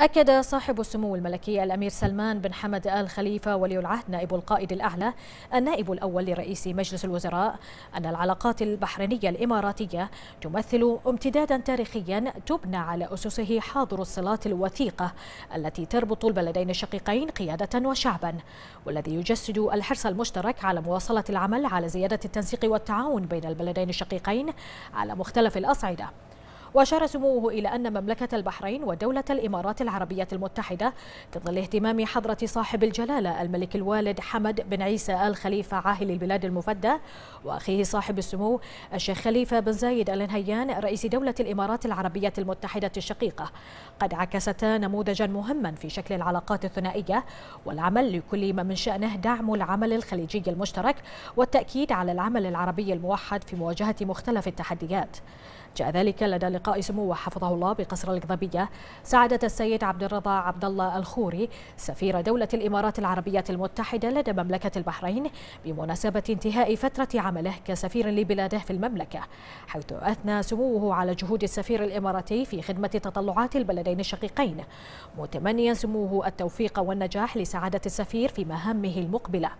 أكد صاحب السمو الملكي الأمير سلمان بن حمد آل خليفة ولي العهد نائب القائد الأعلى النائب الأول لرئيس مجلس الوزراء أن العلاقات البحرينية الإماراتية تمثل امتدادا تاريخيا تبنى على أسسه حاضر الصلات الوثيقة التي تربط البلدين الشقيقين قيادة وشعبا والذي يجسد الحرص المشترك على مواصلة العمل على زيادة التنسيق والتعاون بين البلدين الشقيقين على مختلف الأصعدة وأشار سموه إلى أن مملكة البحرين ودولة الإمارات العربية المتحدة في ظل اهتمام حضرة صاحب الجلالة الملك الوالد حمد بن عيسى آل خليفة عاهل البلاد المفدى وأخيه صاحب السمو الشيخ خليفة بن زايد آل نهيان رئيس دولة الإمارات العربية المتحدة الشقيقة قد عكستا نموذجا مهما في شكل العلاقات الثنائية والعمل لكل ما من شأنه دعم العمل الخليجي المشترك والتأكيد على العمل العربي الموحد في مواجهة مختلف التحديات جاء ذلك لدى لقاء سموه حفظه الله بقصر القضبية سعادة السيد عبد الرضا عبد الله الخوري سفير دولة الإمارات العربية المتحدة لدى مملكة البحرين بمناسبة انتهاء فترة عمله كسفير لبلاده في المملكة حيث أثنى سموه على جهود السفير الإماراتي في خدمة تطلعات البلدين الشقيقين متمنيا سموه التوفيق والنجاح لسعادة السفير في مهامه المقبلة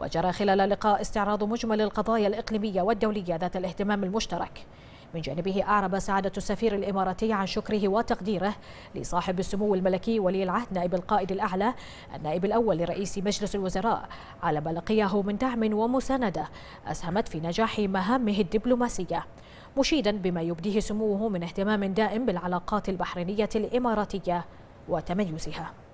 وجرى خلال اللقاء استعراض مجمل القضايا الإقليمية والدولية ذات الاهتمام المشترك من جانبه أعرب سعادة السفير الإماراتي عن شكره وتقديره لصاحب السمو الملكي ولي العهد نائب القائد الأعلى النائب الأول لرئيس مجلس الوزراء على ما لقيه من دعم ومساندة أسهمت في نجاح مهامه الدبلوماسية مشيدا بما يبديه سموه من اهتمام دائم بالعلاقات البحرينية الإماراتية وتميزها